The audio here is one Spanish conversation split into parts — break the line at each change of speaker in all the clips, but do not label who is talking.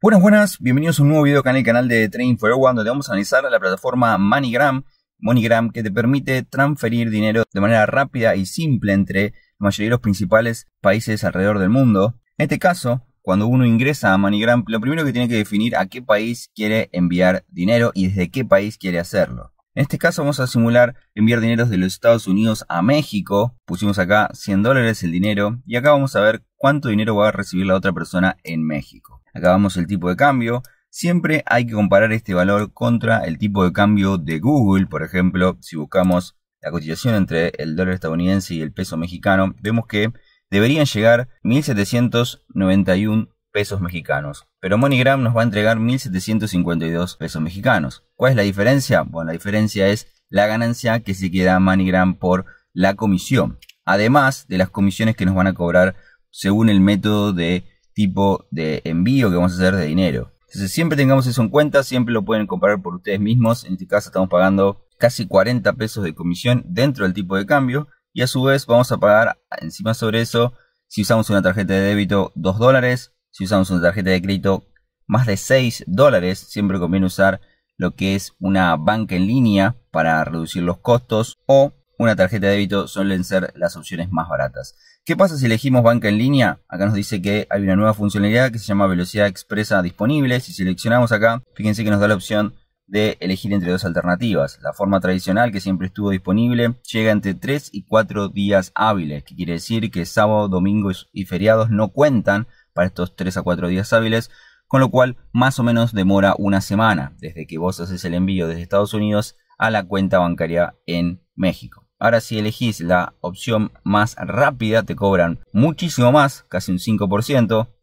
Buenas, buenas, bienvenidos a un nuevo video acá en el canal de Trading for One donde vamos a analizar la plataforma MoneyGram, MoneyGram que te permite transferir dinero de manera rápida y simple entre la mayoría de los principales países alrededor del mundo. En este caso, cuando uno ingresa a MoneyGram, lo primero que tiene que definir a qué país quiere enviar dinero y desde qué país quiere hacerlo. En este caso vamos a simular enviar dinero de los Estados Unidos a México. Pusimos acá 100 dólares el dinero y acá vamos a ver cuánto dinero va a recibir la otra persona en México. Acabamos el tipo de cambio. Siempre hay que comparar este valor contra el tipo de cambio de Google. Por ejemplo, si buscamos la cotización entre el dólar estadounidense y el peso mexicano, vemos que deberían llegar 1.791 pesos mexicanos. Pero MoneyGram nos va a entregar 1.752 pesos mexicanos. ¿Cuál es la diferencia? Bueno, la diferencia es la ganancia que se queda MoneyGram por la comisión. Además de las comisiones que nos van a cobrar según el método de tipo de envío que vamos a hacer de dinero. Entonces siempre tengamos eso en cuenta, siempre lo pueden comparar por ustedes mismos. En este caso estamos pagando casi 40 pesos de comisión dentro del tipo de cambio y a su vez vamos a pagar encima sobre eso si usamos una tarjeta de débito 2 dólares, si usamos una tarjeta de crédito más de 6 dólares, siempre conviene usar lo que es una banca en línea para reducir los costos o una tarjeta de débito suelen ser las opciones más baratas. ¿Qué pasa si elegimos banca en línea? Acá nos dice que hay una nueva funcionalidad que se llama velocidad expresa disponible. Si seleccionamos acá, fíjense que nos da la opción de elegir entre dos alternativas. La forma tradicional que siempre estuvo disponible llega entre 3 y 4 días hábiles, que quiere decir que sábado, domingo y feriados no cuentan para estos 3 a 4 días hábiles, con lo cual más o menos demora una semana desde que vos haces el envío desde Estados Unidos a la cuenta bancaria en México. Ahora si elegís la opción más rápida te cobran muchísimo más, casi un 5%,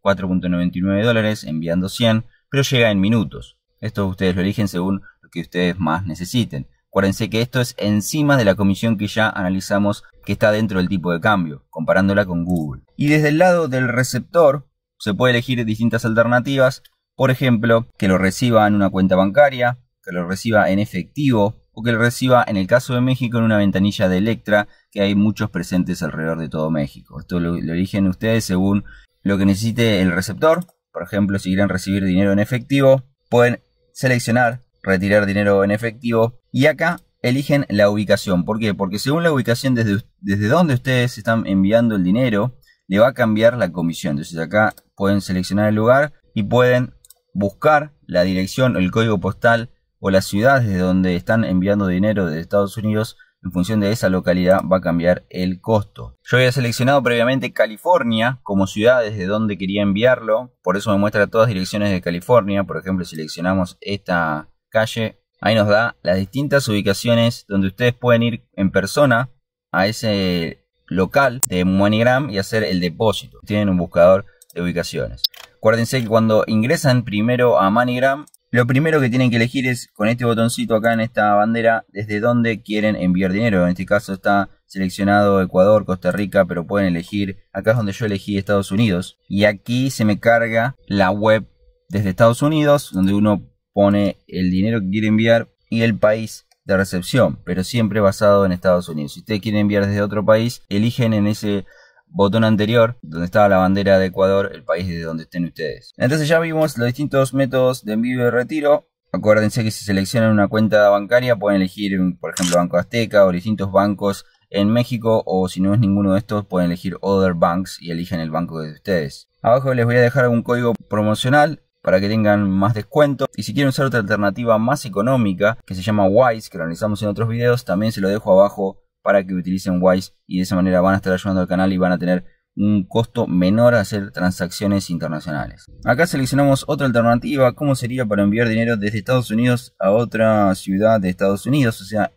4.99 dólares enviando 100, pero llega en minutos. Esto ustedes lo eligen según lo que ustedes más necesiten. Acuérdense que esto es encima de la comisión que ya analizamos que está dentro del tipo de cambio, comparándola con Google. Y desde el lado del receptor se puede elegir distintas alternativas, por ejemplo, que lo reciba en una cuenta bancaria, que lo reciba en efectivo o que lo reciba en el caso de México en una ventanilla de Electra, que hay muchos presentes alrededor de todo México. Esto lo, eligen ustedes según lo que necesite el receptor. Por ejemplo, si quieren recibir dinero en efectivo, pueden seleccionar retirar dinero en efectivo y acá eligen la ubicación. ¿Por qué? Porque según la ubicación desde, desde donde ustedes están enviando el dinero, le va a cambiar la comisión. Entonces acá pueden seleccionar el lugar y pueden buscar la dirección, o el código postal o la ciudad desde donde están enviando dinero de Estados Unidos, en función de esa localidad va a cambiar el costo. Yo había seleccionado previamente California como ciudad desde donde quería enviarlo, por eso me muestra todas direcciones de California, por ejemplo seleccionamos esta calle, ahí nos da las distintas ubicaciones donde ustedes pueden ir en persona a ese local de MoneyGram y hacer el depósito. Tienen un buscador de ubicaciones. Acuérdense que cuando ingresan primero a MoneyGram lo primero que tienen que elegir es con este botoncito acá en esta bandera desde dónde quieren enviar dinero. En este caso está seleccionado Ecuador, Costa Rica, pero pueden elegir. Acá es donde yo elegí Estados Unidos. Y aquí se me carga la web desde Estados Unidos, donde uno pone el dinero que quiere enviar y el país de recepción, pero siempre basado en Estados Unidos. Si ustedes quieren enviar desde otro país, eligen en ese botón anterior, donde estaba la bandera de Ecuador, el país de donde estén ustedes. Entonces ya vimos los distintos métodos de envío y retiro. Acuérdense que si seleccionan una cuenta bancaria pueden elegir, por ejemplo, Banco Azteca o distintos bancos en México o si no es ninguno de estos pueden elegir Other Banks y eligen el banco de ustedes. Abajo les voy a dejar un código promocional para que tengan más descuento. Y si quieren usar otra alternativa más económica que se llama Wise, que lo analizamos en otros videos, también se lo dejo abajo para que utilicen Wise y de esa manera van a estar ayudando al canal y van a tener un costo menor a hacer transacciones internacionales. Acá seleccionamos otra alternativa, cómo sería para enviar dinero desde Estados Unidos a otra ciudad de Estados Unidos, o sea,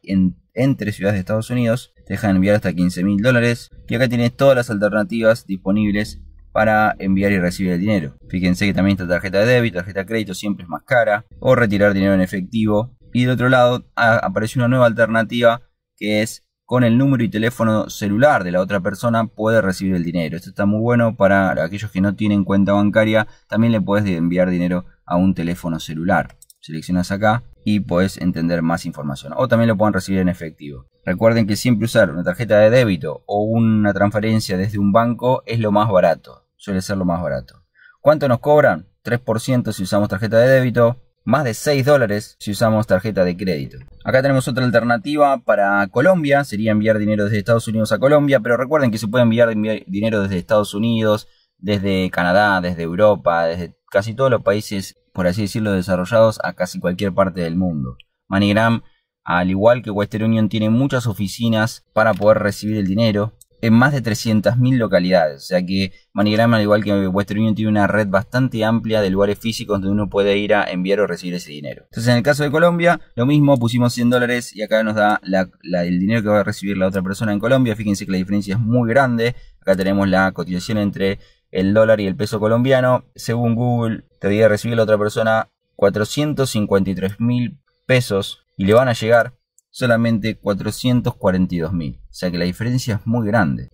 entre ciudades de Estados Unidos, te dejan enviar hasta 15 mil dólares. Y acá tienes todas las alternativas disponibles para enviar y recibir el dinero. Fíjense que también esta tarjeta de débito, tarjeta de crédito siempre es más cara, o retirar dinero en efectivo. Y de otro lado aparece una nueva alternativa que es con el número y teléfono celular de la otra persona puede recibir el dinero. Esto está muy bueno para aquellos que no tienen cuenta bancaria, también le puedes enviar dinero a un teléfono celular. Seleccionas acá y puedes entender más información. O también lo pueden recibir en efectivo. Recuerden que siempre usar una tarjeta de débito o una transferencia desde un banco es lo más barato. Suele ser lo más barato. ¿Cuánto nos cobran? 3% si usamos tarjeta de débito, más de 6 dólares si usamos tarjeta de crédito. Acá tenemos otra alternativa para Colombia, sería enviar dinero desde Estados Unidos a Colombia, pero recuerden que se puede enviar dinero desde Estados Unidos, desde Canadá, desde Europa, desde casi todos los países, por así decirlo, desarrollados a casi cualquier parte del mundo. MoneyGram, al igual que Western Union, tiene muchas oficinas para poder recibir el dinero en más de 300.000 localidades. O sea que MoneyGram al igual que Western Union, tiene una red bastante amplia de lugares físicos donde uno puede ir a enviar o recibir ese dinero. Entonces, en el caso de Colombia, lo mismo, pusimos 100 dólares y acá nos da el dinero que va a recibir la otra persona en Colombia. Fíjense que la diferencia es muy grande. Acá tenemos la cotización entre el dólar y el peso colombiano. Según Google, te debería recibir la otra persona 453.000 pesos y le van a llegar solamente mil, O sea que la diferencia es muy grande.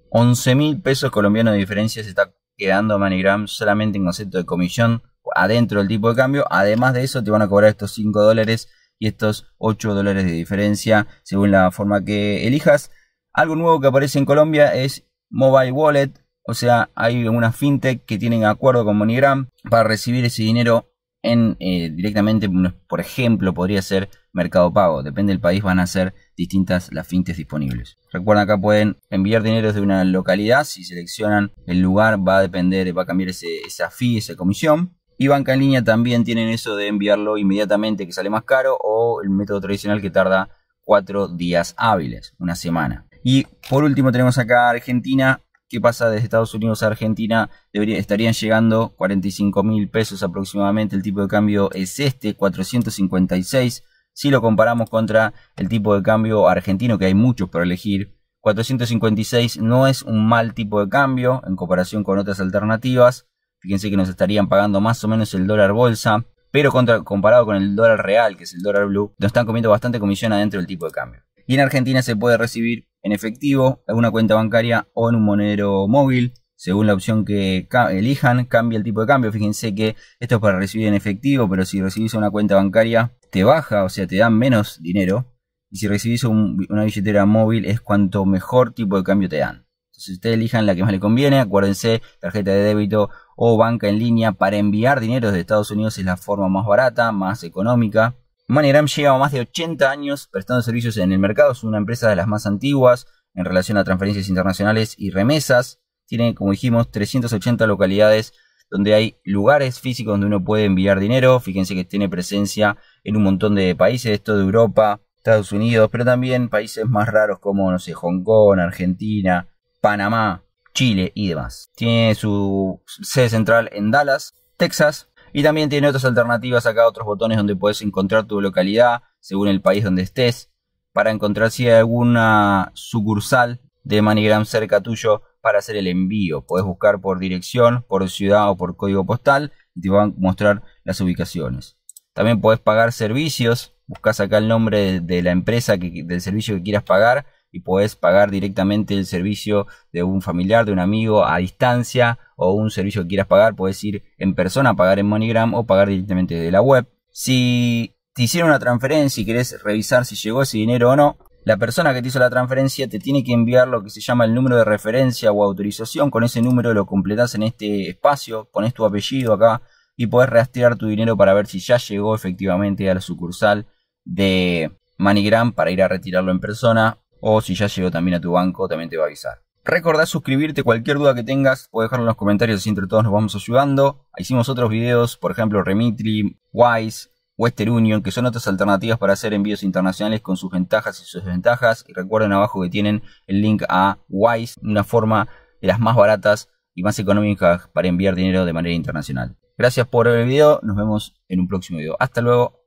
mil pesos colombianos de diferencia se está quedando MoneyGram solamente en concepto de comisión adentro del tipo de cambio. Además de eso, te van a cobrar estos 5 dólares y estos 8 dólares de diferencia según la forma que elijas. Algo nuevo que aparece en Colombia es Mobile Wallet. O sea, hay unas fintech que tienen acuerdo con MoneyGram para recibir ese dinero eh, directamente, por ejemplo, podría ser Mercado Pago. Depende del país, van a ser distintas las fintes disponibles. recuerda acá pueden enviar dinero desde una localidad. Si seleccionan el lugar, va a depender, va a cambiar ese, esa fee, esa comisión. Y banca en línea también tienen eso de enviarlo inmediatamente, que sale más caro, o el método tradicional que tarda cuatro días hábiles, una semana. Y por último tenemos acá Argentina, ¿Qué pasa desde Estados Unidos a Argentina, estarían llegando 45 mil pesos aproximadamente. El tipo de cambio es este, 456. Si lo comparamos contra el tipo de cambio argentino, que hay muchos para elegir, 456 no es un mal tipo de cambio en comparación con otras alternativas. Fíjense que nos estarían pagando más o menos el dólar bolsa, pero comparado con el dólar real, que es el dólar blue, nos están comiendo bastante comisión adentro del tipo de cambio. Y en Argentina se puede recibir en efectivo, en una cuenta bancaria o en un monedero móvil. Según la opción que elijan, cambia el tipo de cambio. Fíjense que esto es para recibir en efectivo, pero si recibís una cuenta bancaria, te baja, o sea, te dan menos dinero. Y si recibís una billetera móvil, es cuanto mejor tipo de cambio te dan. Entonces, ustedes elijan la que más le conviene. Acuérdense, tarjeta de débito o banca en línea para enviar dinero desde Estados Unidos es la forma más barata, más económica MoneyGram lleva más de 80 años prestando servicios en el mercado, es una empresa de las más antiguas en relación a transferencias internacionales y remesas. Tiene, como dijimos, 380 localidades donde hay lugares físicos donde uno puede enviar dinero. Fíjense que tiene presencia en un montón de países, esto de Europa, Estados Unidos, pero también países más raros como, no sé, Hong Kong, Argentina, Panamá, Chile y demás. Tiene su sede central en Dallas, Texas, y también tiene otras alternativas acá, otros botones donde puedes encontrar tu localidad según el país donde estés, para encontrar si hay alguna sucursal de MoneyGram cerca tuyo para hacer el envío. Puedes buscar por dirección, por ciudad o por código postal y te van a mostrar las ubicaciones. También puedes pagar servicios, buscas acá el nombre de la empresa del servicio que quieras pagar y puedes pagar directamente el servicio de un familiar, de un amigo a distancia o un servicio que quieras pagar, puedes ir en persona, a pagar en MoneyGram o pagar directamente de la web. Si te hicieron una transferencia y querés revisar si llegó ese dinero o no, la persona que te hizo la transferencia te tiene que enviar lo que se llama el número de referencia o autorización. Con ese número lo completás en este espacio, pones tu apellido acá y podés rastrear tu dinero para ver si ya llegó efectivamente a la sucursal de MoneyGram para ir a retirarlo en persona o si ya llegó también a tu banco, también te va a avisar. Recordá suscribirte, cualquier duda que tengas, o dejarlo en los comentarios, si entre todos nos vamos ayudando. Hicimos otros videos, por ejemplo, Remitri, Wise, Western Union, que son otras alternativas para hacer envíos internacionales con sus ventajas y sus desventajas. Y recuerden abajo que tienen el link a Wise, una forma de las más baratas y más económicas para enviar dinero de manera internacional. Gracias por ver el video, nos vemos en un próximo video. Hasta luego.